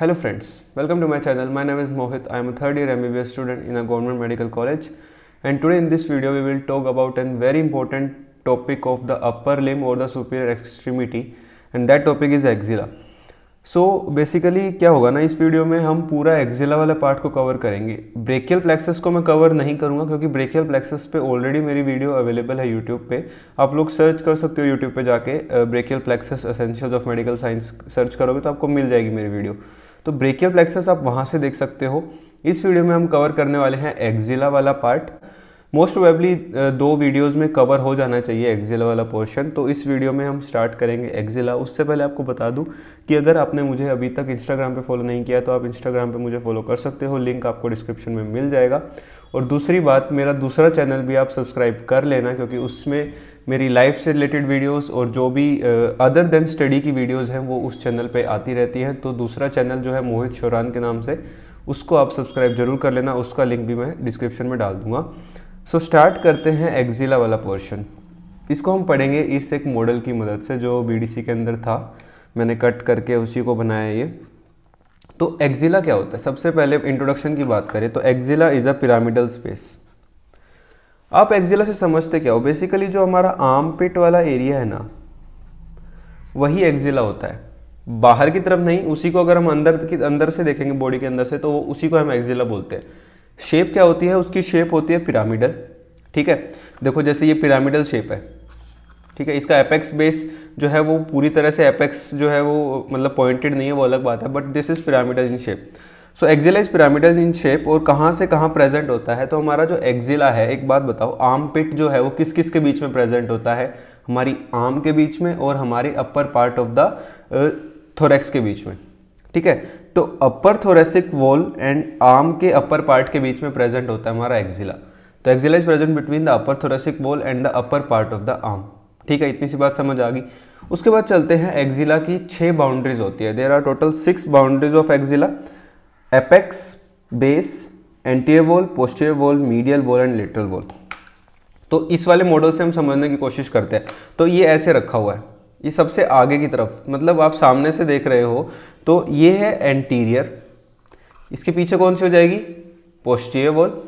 hello friends welcome to my channel my name is Mohit I am a third year M B student in a government medical college and today in this video we will talk about an very important topic of the upper limb और the superior extremity and that topic is axilla so basically क्या होगा ना इस video में हम पूरा axilla वाले part को कवर करेंगे ब्रेकियल प्लेक्सेस को मैं कवर नहीं करूंगा क्योंकि ब्रेकियल प्लेक्सेस पे ऑलरेडी मेरी वीडियो अवेलेबल है यूट्यूब पे आप लोग सर्च कर सकते हो यूट्यूब पे जाके brachial plexus essentials of medical science search करोगे तो आपको मिल जाएगी मेरी वीडियो तो ब्रेकियल प्लेक्सस आप वहाँ से देख सकते हो इस वीडियो में हम कवर करने वाले हैं एक्जिला वाला पार्ट मोस्ट प्रोबेबली दो वीडियोस में कवर हो जाना चाहिए एक्जिला वाला पोर्शन तो इस वीडियो में हम स्टार्ट करेंगे एक्जिला उससे पहले आपको बता दूं कि अगर आपने मुझे अभी तक इंस्टाग्राम पे फॉलो नहीं किया तो आप इंस्टाग्राम पे मुझे फॉलो कर सकते हो लिंक आपको डिस्क्रिप्शन में मिल जाएगा और दूसरी बात मेरा दूसरा चैनल भी आप सब्सक्राइब कर लेना क्योंकि उसमें मेरी लाइफ से रिलेटेड वीडियोस और जो भी अदर देन स्टडी की वीडियोस हैं वो उस चैनल पे आती रहती हैं तो दूसरा चैनल जो है मोहित शोरान के नाम से उसको आप सब्सक्राइब जरूर कर लेना उसका लिंक भी मैं डिस्क्रिप्शन में डाल दूंगा सो so, स्टार्ट करते हैं एक्जिला वाला पोर्शन इसको हम पढ़ेंगे इस एक मॉडल की मदद से जो बी के अंदर था मैंने कट करके उसी को बनाया ये तो एक्जिला क्या होता है सबसे पहले इंट्रोडक्शन की बात करें तो axilla is a pyramidal space आप एक्जिला से समझते क्या हो बेसिकली जो हमारा आर्म पिट वाला एरिया है ना वही एक्जिला होता है बाहर की तरफ नहीं उसी को अगर हम अंदर की अंदर से देखेंगे बॉडी के अंदर से तो उसी को हम एक्जिला बोलते हैं शेप क्या होती है उसकी शेप होती है पिरामिडल ठीक है देखो जैसे ये पिरामिडल शेप है ठीक है इसका एपेक्स बेस जो है वो पूरी तरह से एपेक्स जो है वो मतलब पॉइंटेड नहीं है वो अलग बात है but this is pyramidal in shape so axilla is pyramidal in shape और कहाँ से कहाँ प्रेजेंट होता है तो हमारा जो एक्जिला है एक बात बताओ आम पिट जो है वो किस किस के बीच में प्रेजेंट होता है हमारी आम के बीच में और हमारे upper part of the thorax के बीच में ठीक है तो upper thoracic wall and arm के अपर पार्ट के बीच में प्रेजेंट होता है हमारा एक्जिला तो axilla is present between the upper thoracic wall and the upper part of the arm ठीक है इतनी सी बात समझ आ गई उसके बाद चलते हैं एक्जिला की छः बाउंड्रीज होती है there are total six boundaries of axilla apex base anterior wall posterior wall medial wall and lateral wall तो इस वाले मॉडल से हम समझने की कोशिश करते हैं तो ये ऐसे रखा हुआ है ये सबसे आगे की तरफ मतलब आप सामने से देख रहे हो तो ये है एंटीरियर इसके पीछे कौन सी हो जाएगी पोस्टीरियर वॉल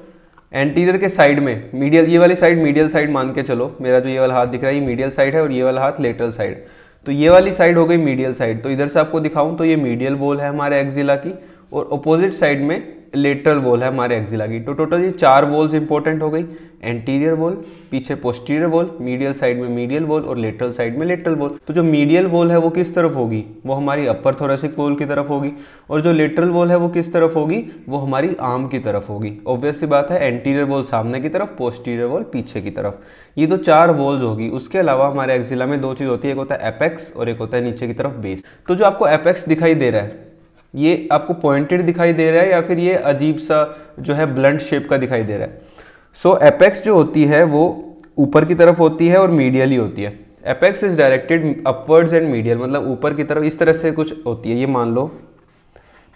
एंटीरियर के साइड में मीडियल ये वाली साइड मीडियल साइड मान के चलो मेरा जो ये वाला हाथ दिख रहा है ये मीडियल साइड है और ये वाला हाथ लेटरल साइड तो ये वाली साइड हो गई मीडियल साइड तो इधर से आपको दिखाऊं तो ये मीडियल वॉल है हमारे एक्जिला की और अपोजिट साइड में लेटरल वॉल है हमारे एक्जिला की तो टोटल ये चार वॉल्स इंपॉर्टेंट हो गई एंटीरियर वॉल पीछे पोस्टीरियर वॉल मीडियल साइड में मीडियल वॉल और लेटरल साइड में लेटरल वॉल तो जो मीडियल वॉल है वो किस तरफ होगी वो हमारी अपर थोरेसिक वॉल की तरफ होगी और जो लेटरल वॉल है वो किस तरफ होगी वो हमारी आर्म की तरफ होगी ऑब्वियसली बात है एंटीरियर वॉल सामने की तरफ पोस्टीरियर वॉल पीछे की तरफ ये तो चार वॉल्स होगी उसके अलावा हमारे एक्जिला में दो चीज़ होती है एक होता है एपेक्स और एक होता है नीचे की तरफ बेस तो जो आपको एपेक्स दिखाई दे रहा है ये आपको पॉइंटेड दिखाई दे रहा है या फिर ये अजीब सा जो है ब्लंट शेप का दिखाई दे रहा है सो so, एपेक्स जो होती है वो ऊपर की तरफ होती है और मीडियली होती है apex is directed upwards and medial मतलब ऊपर की तरफ इस तरह से कुछ होती है ये मान लो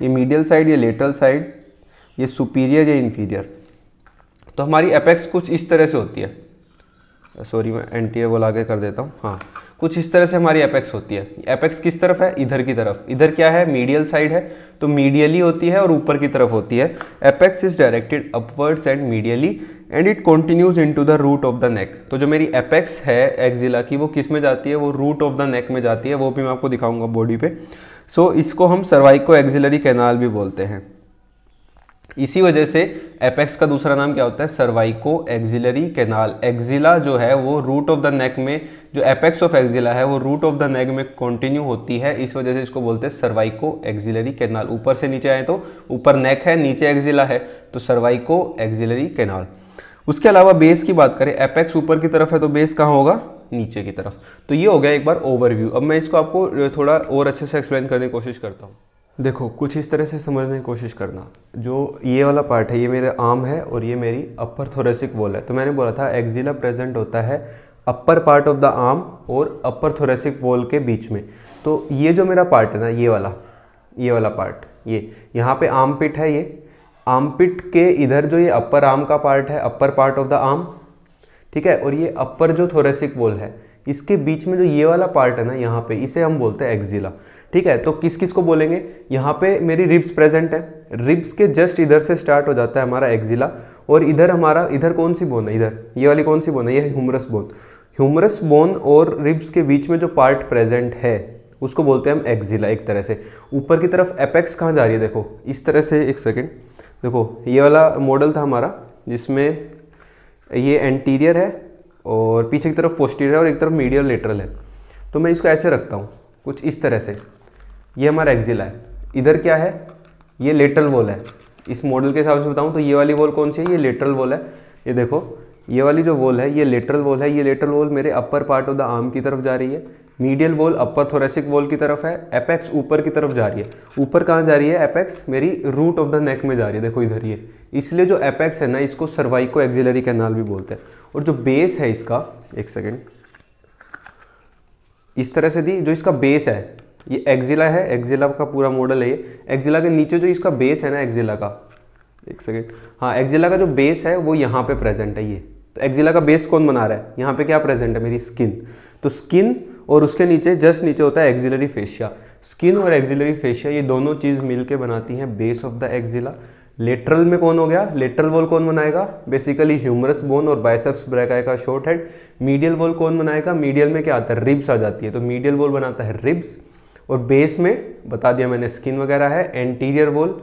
ये मीडियल साइड ये लेटरल साइड ये सुपीरियर या इन्फीरियर तो हमारी एपेक्स कुछ इस तरह से होती है सॉरी मैं एंटीरियर वो लागे कर देता हूँ हाँ कुछ इस तरह से हमारी एपेक्स होती है एपेक्स किस तरफ है इधर की तरफ इधर क्या है मीडियल साइड है तो मीडियली होती है और ऊपर की तरफ होती है apex is directed upwards and medially and it continues into the root of the neck तो जो मेरी एपेक्स है एक्जिला की वो किस में जाती है वो रूट ऑफ द नेक में जाती है वो भी मैं आपको दिखाऊंगा बॉडी पे सो so, इसको हम सर्वाइको एक्जिलरी कैनाल भी बोलते हैं इसी वजह से एपेक्स का दूसरा नाम क्या होता है सर्वाइको एक्जिलरी कैनाल एक्जिला जो है वो रूट ऑफ द नेक में जो एपेक्स ऑफ एक्जिला है वो रूट ऑफ द नेक में कंटिन्यू होती है इस वजह से इसको बोलते हैं सर्वाइको एक्जिलरी कैनाल ऊपर से नीचे आए तो ऊपर नेक है नीचे एक्जिला है तो सर्वाइको एक्जिलरी कैनाल उसके अलावा बेस की बात करें एपेक्स ऊपर की तरफ है तो बेस कहाँ होगा नीचे की तरफ तो ये हो गया एक बार ओवरव्यू अब मैं इसको आपको थोड़ा और अच्छे से एक्सप्लेन करने की कोशिश करता हूँ देखो कुछ इस तरह से समझने की कोशिश करना जो ये वाला पार्ट है ये मेरे आम है और ये मेरी अपर थोरेसिक वॉल है तो मैंने बोला था एक्जिला प्रेजेंट होता है upper part of the arm और अपर थोरेसिक वॉल के बीच में तो ये जो मेरा पार्ट है ना ये वाला ये वाला पार्ट ये यहाँ पे आर्म पिट है ये आर्म पिट के इधर जो ये अपर आर्म का पार्ट है upper part of the arm ठीक है और ये अपर जो थोरेसिक वॉल है इसके बीच में जो ये वाला पार्ट है ना यहाँ पे इसे हम बोलते हैं एक्जिला ठीक है तो किस किस को बोलेंगे यहाँ पे मेरी रिब्स प्रेजेंट है रिब्स के जस्ट इधर से स्टार्ट हो जाता है हमारा एक्जिला और इधर हमारा इधर कौन सी बोन है इधर ये वाली कौन सी बोन है ये ह्यूमरस बोन ह्यूमरस बोन और रिब्स के बीच में जो पार्ट प्रेजेंट है उसको बोलते हैं हम एक्जिला एक तरह से ऊपर की तरफ एपेक्स कहाँ जा रही है देखो इस तरह से एक सेकेंड देखो ये वाला मॉडल था हमारा जिसमें ये एंटीरियर है और पीछे की तरफ पोस्टीरियर और एक तरफ मीडियल लेटरल है तो मैं इसको ऐसे रखता हूँ कुछ इस तरह से ये हमारा एक्जिला है इधर क्या है ये लेटरल वॉल है इस मॉडल के हिसाब से बताऊं तो ये वाली वॉल कौन सी है ये लेटरल वॉल है ये देखो ये वाली जो वॉल है ये लेटरल वॉल है ये लेटरल वॉल मेरे upper part of the arm की तरफ जा रही है medial wall upper thoracic wall की तरफ है एपेक्स ऊपर की तरफ जा रही है ऊपर कहाँ जा रही है एपेक्स मेरी रूट ऑफ द नेक में जा रही है देखो इधर ये इसलिए जो एपेक्स है ना इसको सर्वाइको एक्जिलरी कैनाल भी बोलते हैं और जो बेस है इसका एक सेकेंड इस तरह से दी जो इसका बेस है ये एक्जिला है एक्जिला का पूरा मॉडल है ये एक्जिला के नीचे जो इसका बेस है ना एक्जिला का एक सेकेंड हाँ एक्जिला का जो बेस है वो यहाँ पे प्रेजेंट है ये तो एक्जिला का बेस कौन बना रहा है यहाँ पे क्या प्रेजेंट है मेरी स्किन तो स्किन और उसके नीचे जस्ट नीचे होता है एक्जिलरी फेशिया स्किन और एक्जिलरी फेशिया ये दोनों चीज़ मिल बनाती हैं base of the axilla lateral में कौन हो गया लेटरल वॉल कौन बनाएगा बेसिकली ह्यूमरस बोन और बाइसेप्स ब्रैकाई का शॉर्ट हेड मीडियल वॉल कौन बनाएगा मीडियल में क्या आता है रिब्स आ जाती है तो मीडियल वॉल बनाता है रिब्स और बेस में बता दिया मैंने स्किन वगैरह है एंटीरियर वॉल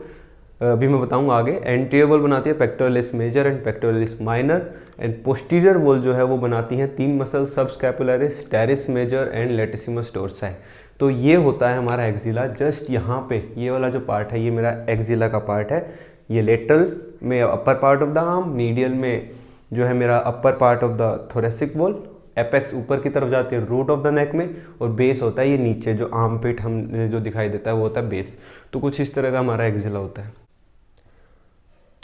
अभी मैं बताऊंगा आगे एंटीरियर वॉल बनाती है pectoralis major and pectoralis minor and posterior wall जो है वो बनाती हैं तीन muscle subscapularis teres major and latissimus dorsi तो ये होता है हमारा एक्जिला जस्ट यहाँ पे ये वाला जो पार्ट है ये मेरा एक्जिला का पार्ट है ये लेटरल में upper part of the arm medial में जो है मेरा upper part of the thoracic wall apex ऊपर की तरफ जाती है रूट ऑफ द नेक में और बेस होता है ये नीचे जो आम पेट हम जो दिखाई देता है वो होता है बेस तो कुछ इस तरह का हमारा एक्जिला होता है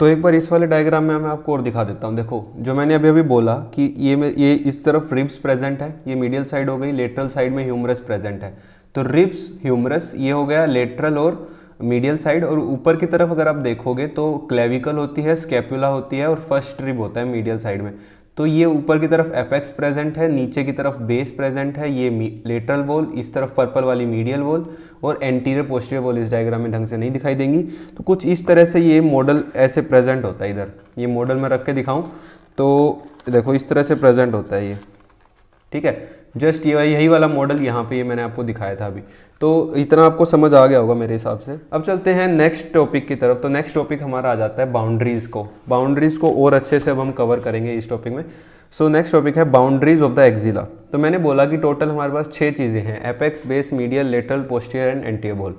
तो एक बार इस वाले डायग्राम में मैं आपको और दिखा देता हूँ देखो जो मैंने अभी अभी बोला कि ये ये इस तरफ रिब्स प्रेजेंट है ये मीडियल साइड हो गई लेटरल साइड में ह्यूमरस प्रेजेंट है तो रिब्स ह्यूमरस ये हो गया लेटरल और मीडियल साइड और ऊपर की तरफ अगर आप देखोगे तो क्लेविकल होती है स्कैपुला होती है और फर्स्ट रिब होता है मीडियल साइड में तो ये ऊपर की तरफ एपेक्स प्रेजेंट है नीचे की तरफ बेस प्रेजेंट है ये लेटरल वॉल इस तरफ पर्पल वाली मीडियल वॉल और एंटीरियर पोस्टीरियर वॉल इस डायग्राम में ढंग से नहीं दिखाई देंगी तो कुछ इस तरह से ये मॉडल ऐसे प्रेजेंट होता है इधर ये मॉडल मैं रख के दिखाऊँ तो देखो इस तरह से प्रेजेंट होता है ये ठीक है जस्ट ये यही वाला मॉडल यहाँ पे ये मैंने आपको दिखाया था अभी तो इतना आपको समझ आ गया होगा मेरे हिसाब से अब चलते हैं नेक्स्ट टॉपिक की तरफ तो नेक्स्ट टॉपिक हमारा आ जाता है बाउंड्रीज़ को बाउंड्रीज़ को और अच्छे से अब हम कवर करेंगे इस टॉपिक में सो नेक्स्ट टॉपिक है बाउंड्रीज ऑफ द एक्जिला तो मैंने बोला कि टोटल हमारे पास छः चीज़ें हैं apex base medial lateral posterior and anterior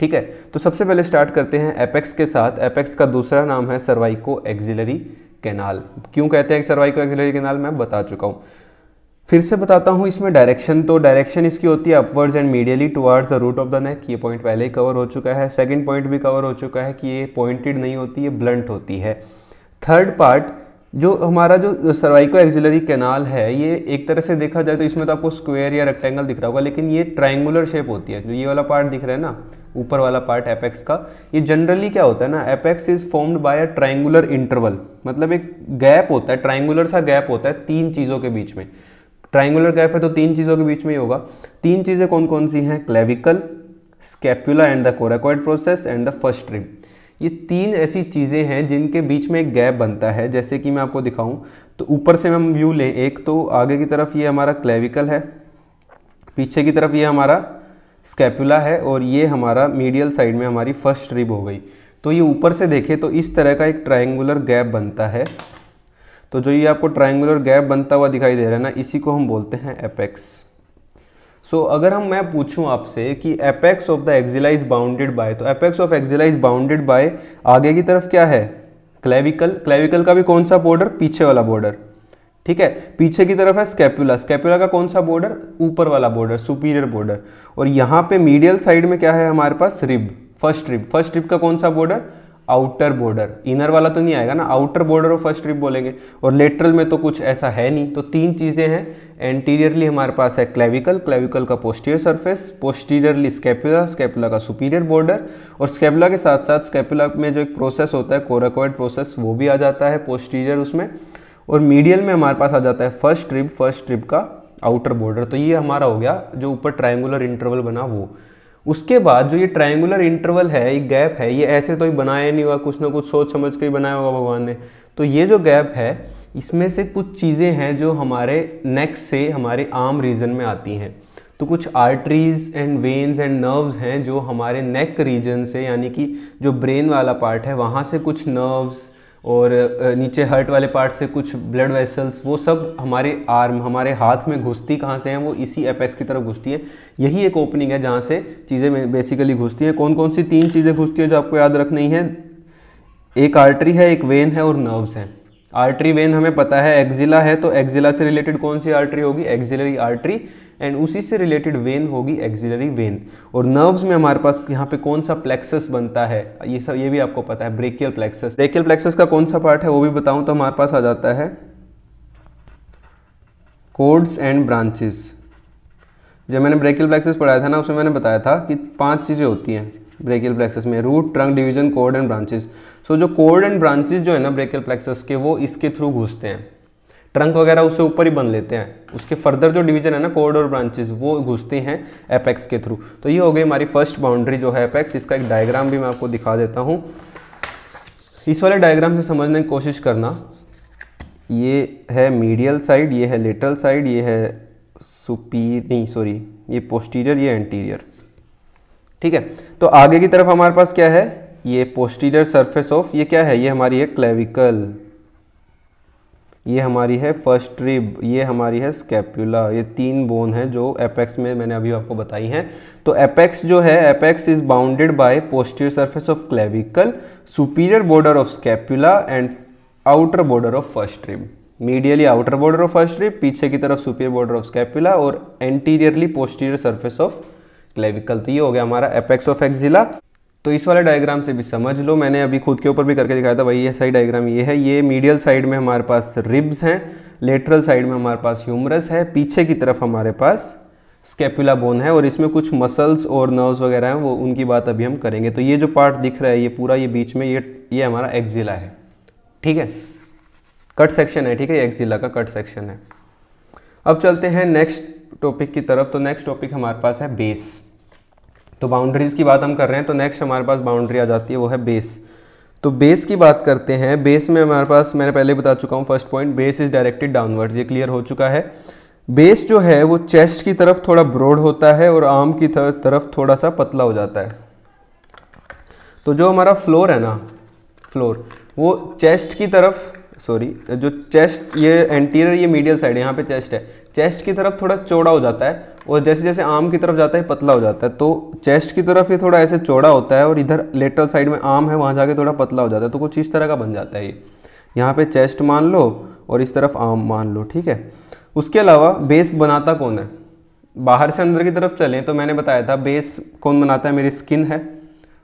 ठीक है तो सबसे पहले स्टार्ट करते हैं एपेक्स के साथ एपेक्स का दूसरा नाम है सर्वाइको एक्जिलरी कैनाल क्यों कहते हैं सर्वाइको एक्जिलरी कैनाल मैं बता चुका हूँ फिर से बताता हूँ इसमें डायरेक्शन तो डायरेक्शन इसकी होती है upwards and medially towards the root of the neck ये पॉइंट पहले ही कवर हो चुका है सेकंड पॉइंट भी कवर हो चुका है कि ये पॉइंटेड नहीं होती ये ब्लंट होती है थर्ड पार्ट जो हमारा जो सर्वाइको एक्जिलरी कैनाल है ये एक तरह से देखा जाए तो इसमें तो आपको स्क्वेयर या रेक्टेंगल दिख रहा होगा लेकिन ये ट्राइंगुलर शेप होती है जो ये वाला पार्ट दिख रहा है ना ऊपर वाला पार्ट एपेक्स का ये जनरली क्या होता है ना apex is formed by a triangular interval मतलब एक गैप होता है ट्राइंगुलर सा गैप होता है तीन चीज़ों के बीच में ट्राइंगुलर गैप है तो तीन चीज़ों के बीच में ही होगा तीन चीज़ें कौन कौन सी हैं clavicle scapula and the coracoid process and the first rib ये तीन ऐसी चीज़ें हैं जिनके बीच में एक गैप बनता है जैसे कि मैं आपको दिखाऊं तो ऊपर से हम व्यू लें एक तो आगे की तरफ ये हमारा क्लेविकल है पीछे की तरफ ये हमारा स्कैपुला है और ये हमारा मीडियल साइड में हमारी फर्स्ट रिब हो गई तो ये ऊपर से देखें तो इस तरह का एक ट्राइंगुलर गैप बनता है तो जो ये आपको ट्राइंगुलर गैप बनता हुआ दिखाई दे रहा है ना इसी को हम बोलते हैं एपेक्स सो so, अगर हम मैं पूछूं आपसे कि apex of the axilla is bounded by तो apex of axilla is bounded by आगे की तरफ क्या है क्लेविकल क्लेविकल का भी कौन सा बॉर्डर पीछे वाला बॉर्डर ठीक है पीछे की तरफ है स्कैपुला स्कैपुला का कौन सा बॉर्डर ऊपर वाला बॉर्डर सुपीरियर बॉर्डर और यहाँ पे मीडियल साइड में क्या है हमारे पास rib first rib first rib का कौन सा बॉर्डर आउटर बॉर्डर इनर वाला तो नहीं आएगा ना आउटर बॉर्डर और फर्स्ट रिब बोलेंगे और लेटरल में तो कुछ ऐसा है नहीं तो तीन चीज़ें हैं एंटीरियरली हमारे पास है क्लेविकल क्लेविकल का posterior surface posteriorly scapula scapula का सुपीरियर बॉर्डर और स्केपुला के साथ साथ स्केपुला में जो एक प्रोसेस होता है कोराकोइड प्रोसेस वो भी आ जाता है पोस्टीरियर उसमें और मीडियल में हमारे पास आ जाता है फर्स्ट रिब फर्स्ट रिब का आउटर बॉर्डर तो ये हमारा हो गया जो ऊपर ट्राइंगुलर इंटरवल बना वो उसके बाद जो ये ट्राइंगुलर इंटरवल है ये गैप है ये ऐसे तो ही बनाया नहीं हुआ कुछ ना कुछ सोच समझ के ही बनाया होगा भगवान ने तो ये जो गैप है इसमें से कुछ चीज़ें हैं जो हमारे नेक से हमारे आम रीजन में आती हैं तो कुछ arteries and veins and nerves हैं जो हमारे नेक रीजन से यानी कि जो ब्रेन वाला पार्ट है वहाँ से कुछ नर्व्स और नीचे हर्ट वाले पार्ट से कुछ ब्लड वेसल्स वो सब हमारे आर्म हमारे हाथ में घुसती कहाँ से हैं वो इसी एपेक्स की तरफ घुसती है यही एक ओपनिंग है जहाँ से चीज़ें बेसिकली घुसती हैं कौन कौन सी तीन चीज़ें घुसती हैं जो आपको याद रखनी है एक आर्टरी है एक वेन है और नर्व्स हैं आर्टरी वेन हमें पता है एक्जिला है तो एक्जिला से रिलेटेड कौन सी आर्टरी होगी एक्जिलरी आर्टरी एंड उसी से रिलेटेड वेन होगी एक्सिलरी वेन और नर्व्स में हमारे पास यहाँ पे कौन सा प्लेक्सस बनता है ये सब ये भी आपको पता है ब्रेकियल प्लेक्सस ब्रेकियल प्लेक्सस का कौन सा पार्ट है वो भी बताऊँ तो हमारे पास आ जाता है कोड्स एंड ब्रांचेस जब मैंने ब्रेकियल प्लेक्सस पढ़ाया था ना उसमें मैंने बताया था कि पांच चीज़ें होती हैं ब्रेकियल प्लेक्सस में root trunk division cord and branches so जो कोड एंड ब्रांचेस जो है ना ब्रेकियल प्लेक्सस के वो इसके थ्रू घुसते हैं ट्रंक वगैरह उससे ऊपर ही बन लेते हैं उसके फर्दर जो डिवीजन है ना कोड और ब्रांचेस वो घुसते हैं एपेक्स के थ्रू तो ये हो गई हमारी फर्स्ट बाउंड्री जो है एपेक्स इसका एक डायग्राम भी मैं आपको दिखा देता हूँ इस वाले डायग्राम से समझने की कोशिश करना ये है मीडियल साइड ये है लेटरल साइड ये है सुपीर नहीं सॉरी ये पोस्टीरियर ये एंटीरियर ठीक है तो आगे की तरफ हमारे पास क्या है ये पोस्टीरियर सरफेस ऑफ ये क्या है ये हमारी है क्लेविकल ये हमारी है फर्स्ट रिब ये हमारी है स्कैप्यूला ये तीन बोन है जो एपेक्स में मैंने अभी आपको बताई हैं तो एपेक्स जो है apex is bounded by posterior surface of clavicle superior border of scapula and outer border of first rib medially outer border of first rib पीछे की तरफ सुपीरियर बॉर्डर ऑफ स्कैप्यूला और anteriorly posterior surface of clavicle तो ये हो गया हमारा apex of axilla तो इस वाले डायग्राम से भी समझ लो मैंने अभी खुद के ऊपर भी करके दिखाया था भाई ये सही डायग्राम ये है ये मीडियल साइड में हमारे पास रिब्स हैं लेटरल साइड में हमारे पास ह्यूमरस है पीछे की तरफ हमारे पास स्केपुला बोन है और इसमें कुछ मसल्स और नर्व्स वगैरह हैं वो उनकी बात अभी हम करेंगे तो ये जो पार्ट दिख रहा है ये पूरा ये बीच में ये ये हमारा एक्जिला है ठीक है कट सेक्शन है ठीक है एक्जिला का कट सेक्शन है अब चलते हैं नेक्स्ट टॉपिक की तरफ तो नेक्स्ट टॉपिक हमारे पास है बेस तो बाउंड्रीज़ की बात हम कर रहे हैं तो नेक्स्ट हमारे पास बाउंड्री आ जाती है वो है बेस तो बेस की बात करते हैं बेस में हमारे पास मैंने पहले बता चुका हूँ first point base is directed downwards ये क्लियर हो चुका है बेस जो है वो चेस्ट की तरफ थोड़ा ब्रॉड होता है और आर्म की तरफ थोड़ा सा पतला हो जाता है तो जो हमारा फ्लोर है ना फ्लोर वो चेस्ट की तरफ सॉरी जो चेस्ट ये एंटीरियर ये मीडियल साइड यहाँ पे चेस्ट है चेस्ट की तरफ थोड़ा चौड़ा हो जाता है और जैसे जैसे आम की तरफ जाता है पतला हो जाता है तो चेस्ट की तरफ ये थोड़ा ऐसे चौड़ा होता है और इधर लेटरल साइड में आम है वहाँ जाके थोड़ा पतला हो जाता है तो कुछ इस तरह का बन जाता है ये यहाँ पे चेस्ट मान लो और इस तरफ आम मान लो ठीक है उसके अलावा बेस बनाता कौन है बाहर से अंदर की तरफ चलें तो मैंने बताया था बेस कौन बनाता है मेरी स्किन है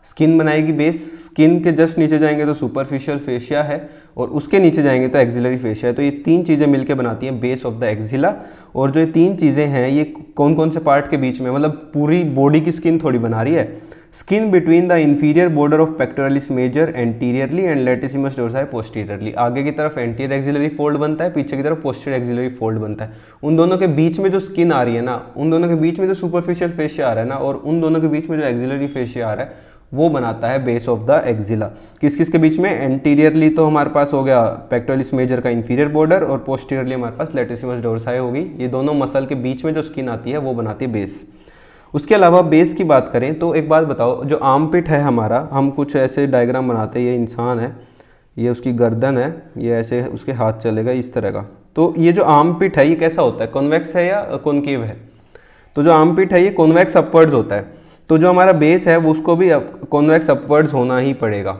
स्किन बनाएगी बेस स्किन के जस्ट नीचे जाएंगे तो सुपरफिशियल फेशिया है और उसके नीचे जाएंगे तो एक्जिलरी फेशिया है तो ये तीन चीज़ें मिलकर बनाती हैं बेस ऑफ द एक्जिला और जो ये तीन चीज़ें हैं ये कौन कौन से पार्ट के बीच में मतलब पूरी बॉडी की स्किन थोड़ी बना रही है skin between the inferior border of pectoralis major anteriorly and latissimus dorsi posteriorly आगे की तरफ एंटीरियर एक्सिलरी फोल्ड बनता है पीछे की तरफ पोस्टीरियर एक्जिलरी फोल्ड बनता है उन दोनों के बीच में जो स्किन आ रही है ना उन दोनों के बीच में जो सुपरफिशियल फेशिया आ रहा है ना और उन दोनों के बीच में जो एक्जिलरी फेशिया आ रहा है वो बनाता है बेस ऑफ द एक्जिला किस किस के बीच में एंटीरियरली तो हमारे पास हो गया पेक्टोलिस मेजर का इन्फीरियर बॉर्डर और पोस्टीरियरली हमारे पास लेटेसिमस डोरसाई होगी ये दोनों मसल के बीच में जो स्किन आती है वो बनाती है बेस उसके अलावा बेस की बात करें तो एक बात बताओ जो आम पिट है हमारा हम कुछ ऐसे डायग्राम बनाते हैं ये इंसान है ये उसकी गर्दन है ये ऐसे उसके हाथ चलेगा इस तरह का तो ये जो आम पिट है ये कैसा होता है कॉन्वेक्स है या कॉन्केव है तो जो आम पिट है ये कॉन्वेक्स अपवर्ड्स होता है तो जो हमारा बेस है वो उसको भी कॉन्वेक्स अपवर्ड्स होना ही पड़ेगा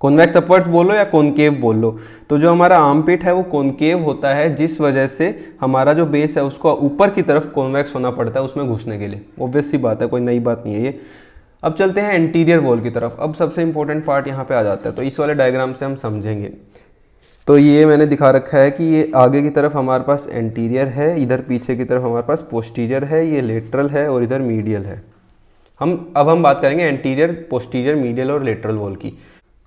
कॉन्वेक्स अपवर्ड्स बोलो या कॉन्केव बोलो तो जो हमारा आर्मपिट है वो कॉन्केव होता है जिस वजह से हमारा जो बेस है उसको ऊपर की तरफ कॉन्वेक्स होना पड़ता है उसमें घुसने के लिए ऑब्वियस सी बात है कोई नई बात नहीं है ये अब चलते हैं इंटीरियर वॉल की तरफ अब सबसे इंपॉर्टेंट पार्ट यहाँ पे आ जाता है तो इस वाले डायग्राम से हम समझेंगे तो ये मैंने दिखा रखा है कि ये आगे की तरफ हमारे पास एंटीरियर है इधर पीछे की तरफ हमारे पास पोस्टीरियर है ये लेटरल है और इधर मीडियल है हम अब हम बात करेंगे एंटीरियर पोस्टीरियर मीडियल और लेटरल वॉल की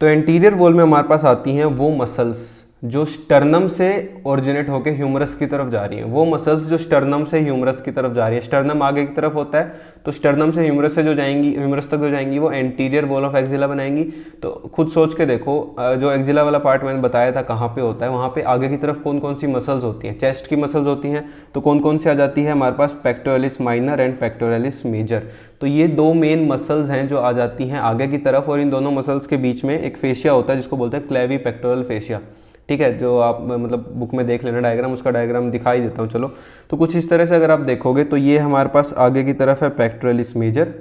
तो एंटीरियर वॉल में हमारे पास आती हैं वो मसल्स जो स्टर्नम से ओरिजिनेट होकर ह्यूमरस की तरफ जा रही है वो मसल्स जो स्टर्नम से ह्यूमरस की तरफ जा रही है स्टर्नम आगे की तरफ होता है तो स्टर्नम से ह्यूमरस से जो जाएंगी ह्यूमरस तक जो जाएंगी वो एंटीरियर वॉल ऑफ एक्जिला बनाएंगी तो खुद सोच के देखो जो एक्जिला वाला पार्ट मैंने बताया था कहाँ पे होता है वहाँ पर आगे की तरफ कौन कौन सी मसल्स होती हैं चेस्ट की मसल्स होती हैं तो कौन कौन सी आ जाती है हमारे पास pectoralis minor and pectoralis major तो ये दो मेन मसल्स हैं जो आ जाती हैं आगे की तरफ और इन दोनों मसल्स के बीच में एक फेशिया होता है जिसको बोलते हैं क्लेवी पेक्टोरल फेशिया ठीक है जो आप मतलब बुक में देख लेना डायग्राम उसका डायग्राम दिखाई देता हूँ चलो तो कुछ इस तरह से अगर आप देखोगे तो ये हमारे पास आगे की तरफ है पेक्ट्रलिस मेजर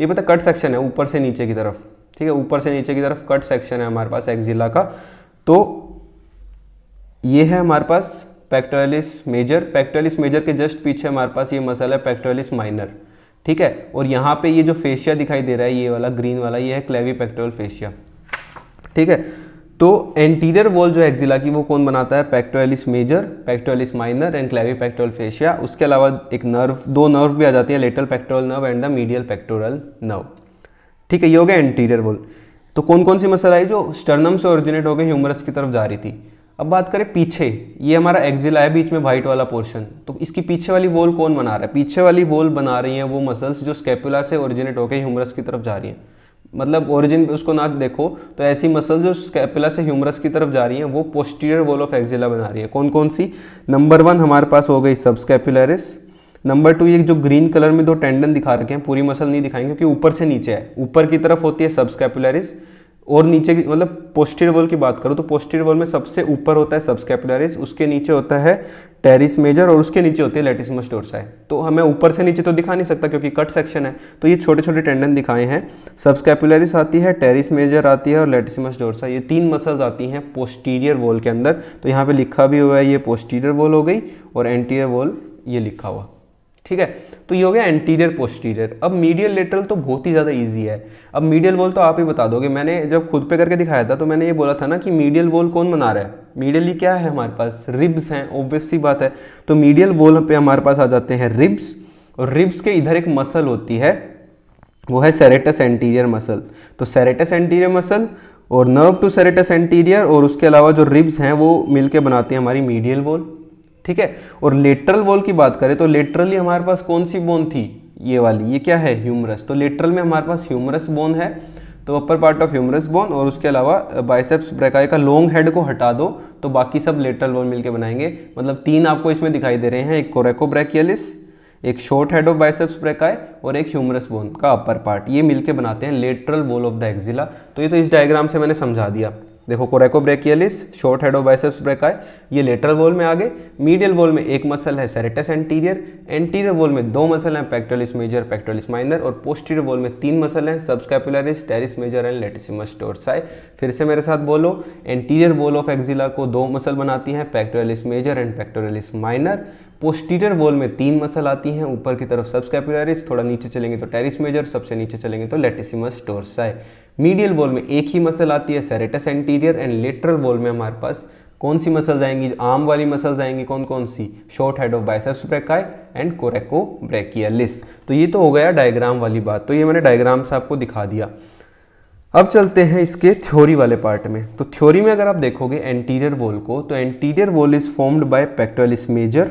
ये पता कट सेक्शन है ऊपर से नीचे की तरफ ठीक है ऊपर से नीचे की तरफ कट सेक्शन है हमारे पास एक्जिला का तो ये है हमारे पास पैक्ट्रलिस मेजर पैक्ट्रलिस मेजर के जस्ट पीछे हमारे पास ये मसल है पैक्ट्रलिस माइनर ठीक है और यहाँ पे ये जो फेशिया दिखाई दे रहा है ये वाला ग्रीन वाला ये है क्लेवी पेक्ट्रल फेशिया ठीक है तो एंटीरियर वॉल जो एक्जिला की वो कौन बनाता है pectoralis major pectoralis minor and clavipectoral fascia उसके अलावा एक नर्व दो नर्व भी आ जाती है lateral pectoral nerve and the medial pectoral nerve ठीक है ये हो गया एंटीरियर वॉल तो कौन कौन सी मसल आई जो स्टर्नम से ओरिजिनेट होकर ह्यूमरस की तरफ जा रही थी अब बात करें पीछे ये हमारा एक्जिला है बीच में व्हाइट वाला पोर्शन तो इसकी पीछे वाली वॉल कौन बना रहा है पीछे वाली वॉल बना रही है वो मसल्स जो स्केपुला से ओरिजिनेट होकर ह्यूमरस की तरफ जा रही है मतलब ओरिजिन पे उसको ना देखो तो ऐसी मसल जो स्कैपुला से ह्यूमरस की तरफ जा रही हैं वो पोस्टीरियर वॉल ऑफ एक्जिला बना रही है कौन कौन सी नंबर वन हमारे पास हो गई सब स्कैपुलरिस नंबर टू ये जो ग्रीन कलर में दो टेंडन दिखा रखे हैं पूरी मसल नहीं दिखाएंगे क्योंकि ऊपर से नीचे है ऊपर की तरफ होती है सब स्कैपुलरिस और नीचे की मतलब पोस्टियर वॉल की बात करूँ तो पोस्टियर वॉल में सबसे ऊपर होता है सबस्कैपुलरिस उसके नीचे होता है टेरिस मेजर और उसके नीचे होती है लेटिसमस डोरसाई तो हमें ऊपर से नीचे तो दिखा नहीं सकता क्योंकि कट सेक्शन है तो ये छोटे छोटे टेंडन दिखाए हैं सब्सकेपुलरिस आती है टेरिस मेजर आती है और लेटिसमस डोरसा ये तीन मसल्स आती हैं पोस्टीरियर वॉल के अंदर तो यहाँ पर लिखा भी हुआ है ये पोस्टीरियर वॉल हो गई और एंटीरियर वॉल ये लिखा हुआ ठीक है तो ये हो गया एंटीरियर पोस्टीरियर अब मीडियल लेटरल तो बहुत ही ज़्यादा ईजी है अब मीडियल वॉल तो आप ही बता दोगे मैंने जब खुद पे करके दिखाया था तो मैंने ये बोला था ना कि मीडियल वॉल कौन बना रहा है मीडियली क्या है हमारे पास रिब्स हैं ऑब्वियस सी बात है तो मीडियल वॉल पे हमारे पास आ जाते हैं रिब्स और रिब्स के इधर एक मसल होती है वो है सेरेटस एंटीरियर मसल तो सेरेटस एंटीरियर मसल और नर्व टू सेरेटस एंटीरियर और उसके अलावा जो रिब्स हैं वो मिलके बनाती हैं हमारी मीडियल वॉल ठीक है और लेटरल वॉल की बात करें तो लेटरली हमारे पास कौन सी बोन थी ये वाली ये क्या है ह्यूमरस तो लेटरल में हमारे पास ह्यूमरस बोन है तो upper part of humerus bone और उसके अलावा बाइसेप्स ब्रेकाय का लॉन्ग हेड को हटा दो तो बाकी सब लेटरल बोन मिलके बनाएंगे मतलब तीन आपको इसमें दिखाई दे रहे हैं एक कोरेको ब्रैकियलिस एक short head of biceps brachii और एक ह्यूमरस बोन का अपर पार्ट ये मिलके बनाते हैं lateral wall of the axilla तो ये तो इस डायग्राम से मैंने समझा दिया देखो coracobrachialis short head of biceps brachii ये लेटरल वॉल में आ गए मीडियल वॉल में एक मसल है सेरेटस एंटीरियर एंटीरियर वॉल में दो मसल हैं पैक्टोलिस मेजर पैक्टोलिस माइनर और पोस्टीरियर वॉल में तीन मसल हैं subscapularis teres major and latissimus dorsi फिर से मेरे साथ बोलो एंटीरियर वॉल ऑफ एक्जिला को दो मसल बनाती हैं pectoralis major and pectoralis minor posterior wall में तीन मसल आती हैं ऊपर की तरफ सबस्कैपुलरिस थोड़ा नीचे चलेंगे तो टेरिस मेजर सबसे नीचे चलेंगे तो लेटिसिमस टोर्साई मीडियल वॉल में एक ही मसल आती है serratus anterior and lateral wall में हमारे पास कौन सी मसल आएंगी आर्म वाली मसल आएंगी कौन कौन सी short head of biceps brachii and coracobrachialis तो ये तो हो गया डायग्राम वाली बात तो ये मैंने डायग्राम से आपको दिखा दिया अब चलते हैं इसके थ्योरी वाले पार्ट में तो थ्योरी में अगर आप देखोगे एंटीरियर वॉल को तो anterior wall is formed by pectoralis major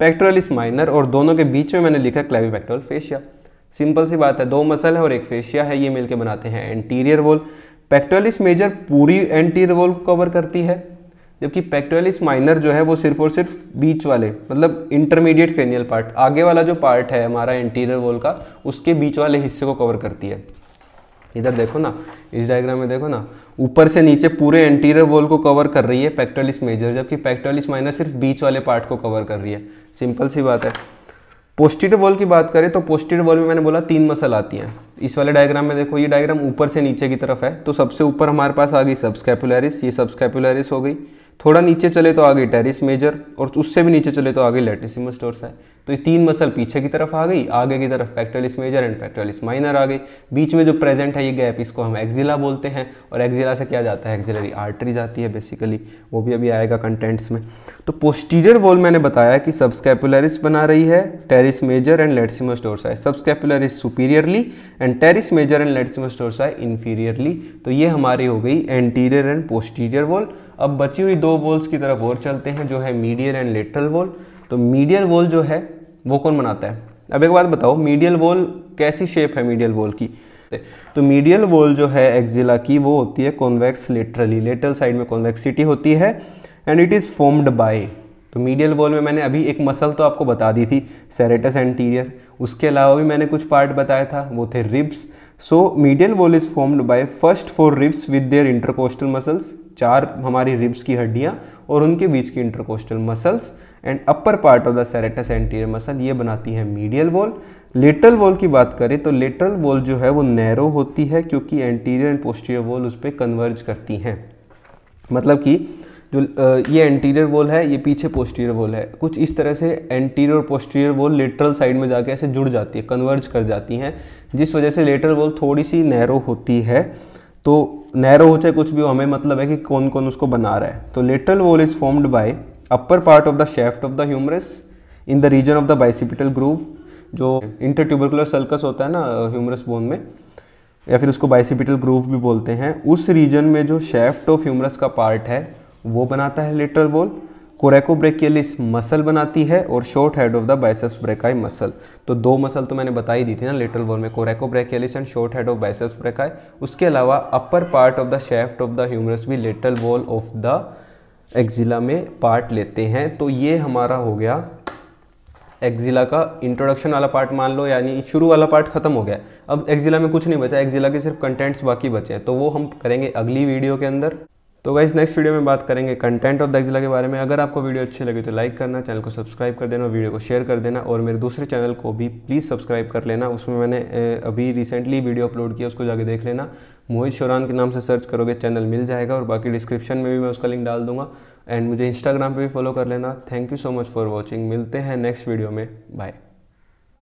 pectoralis minor और दोनों के बीच में मैंने लिखा क्लेवी पेक्टोल फेशिया सिंपल सी बात है दो मसल है और एक फेशिया है ये मिलकर बनाते हैं एंटीरियर वॉल पैक्टोलिस मेजर पूरी एंटीरियर वॉल को कवर करती है जबकि पैक्टोलिस माइनर जो है वो सिर्फ और सिर्फ बीच वाले मतलब इंटरमीडिएट क्रेनियल पार्ट आगे वाला जो पार्ट है हमारा इंटीरियर वॉल का उसके बीच वाले हिस्से को कवर करती है इधर देखो ना इस डायग्राम में देखो ना ऊपर से नीचे पूरे एंटीरियर वॉल को कवर कर रही है पैक्टोलिस मेजर जबकि पैक्टोलिस माइनर सिर्फ बीच वाले पार्ट को कवर कर रही है सिंपल सी बात है पोस्टिटिव वॉल की बात करें तो पोस्टिटिव वॉल में मैंने बोला तीन मसल आती हैं इस वाले डायग्राम में देखो ये डायग्राम ऊपर से नीचे की तरफ है तो सबसे ऊपर हमारे पास आ गई सबस्कैपुलरिस ये सबस्कैपुलरिस हो गई थोड़ा नीचे चले तो आगे टेरिस मेजर और उससे भी नीचे चले तो आगे लेटिसिमस टोर्साई तो ये तीन मसल पीछे की तरफ आ गई आगे की तरफ pectoralis major and pectoralis minor आ गई बीच में जो प्रेजेंट है ये गैप इसको हम एक्जिला बोलते हैं और एक्जिला से क्या जाता है एक्जिलरी आर्टरी जाती है बेसिकली वो भी अभी आएगा कंटेंट्स में तो पोस्टीरियर वॉल मैंने बताया कि सबस्कैपुलरिस बना रही है teres major and latissimus dorsi subscapularis superiorly and teres major and latissimus dorsi inferiorly तो ये हमारी हो गई एंटीरियर एंड पोस्टीरियर वॉल अब बची हुई दो वोल्स की तरफ और चलते हैं जो है मीडियल एंड लेटरल वोल तो मीडियल वोल जो है वो कौन बनाता है अब एक बात बताओ मीडियल वोल कैसी शेप है मीडियल वोल की तो मीडियल वोल जो है एक्जिला की वो होती है कॉन्वेक्स लेटरली लेटरल साइड में कॉन्वेक्सिटी होती है and it is formed by तो मीडियल वोल में मैंने अभी एक मसल तो आपको बता दी थी सेरेटस एंटीरियर उसके अलावा भी मैंने कुछ पार्ट बताया था वो थे ribs so medial wall is formed by first four ribs with their intercostal muscles चार हमारी रिब्स की हड्डियाँ और उनके बीच की intercostal muscles and upper part of the serratus anterior muscle ये बनाती है मीडियल वॉल लेटरल वॉल की बात करें तो लेटरल वॉल जो है वो नैरो होती है क्योंकि एंटीरियर एंड पोस्टीरियर वॉल उस पर कन्वर्ज करती हैं मतलब कि जो ये एंटीरियर वॉल है ये पीछे पोस्टीरियर वॉल है कुछ इस तरह से anterior posterior wall lateral side में जाके ऐसे जुड़ जाती है कन्वर्ज कर जाती हैं जिस वजह से लेटरल वॉल थोड़ी सी नैरो होती है तो नैरो हो चाहे कुछ भी हो हमें मतलब है कि कौन कौन उसको बना रहा है तो lateral wall is formed by upper part of the shaft of the humerus in the region of the bicipital groove जो इंटरट्यूबरकुलर सल्कस होता है ना ह्यूमरस बोन में या फिर उसको बाइसिपिटल ग्रूव भी बोलते हैं उस रीजन में जो शेफ्ट ऑफ ह्यूमरस का पार्ट है वो बनाता है lateral wall coracobrachialis muscle बनाती है और short head of the biceps brachii muscle तो दो मसल तो मैंने बताई दी थी ना लिटल बोन में coracobrachialis and short head of biceps brachii उसके अलावा upper part of the shaft of the humerus भी lateral wall of the axilla में पार्ट लेते हैं तो ये हमारा हो गया एक्जिला का इंट्रोडक्शन वाला पार्ट मान लो यानी शुरू वाला पार्ट खत्म हो गया अब एक्जिला में कुछ नहीं बचा एक्जिला के सिर्फ कंटेंट्स बाकी बचे हैं तो वो हम करेंगे अगली वीडियो के अंदर तो गाइस नेक्स्ट वीडियो में बात करेंगे कंटेंट ऑफ द के बारे में अगर आपको वीडियो अच्छी लगी तो लाइक करना चैनल को सब्सक्राइब कर देना वीडियो को शेयर कर देना और मेरे दूसरे चैनल को भी प्लीज़ सब्सक्राइब कर लेना उसमें मैंने अभी रिसेंटली वीडियो अपलोड किया उसको जाके देख लेना मोहित शोरान के नाम से सर्च करोगे चैनल मिल जाएगा और बाकी डिस्क्रिप्शन में भी मैं उसका लिंक डाल दूंगा एंड मुझे इंस्टाग्राम पर भी फॉलो कर लेना thank you so much for watching मिलते हैं नेक्स्ट वीडियो में बाय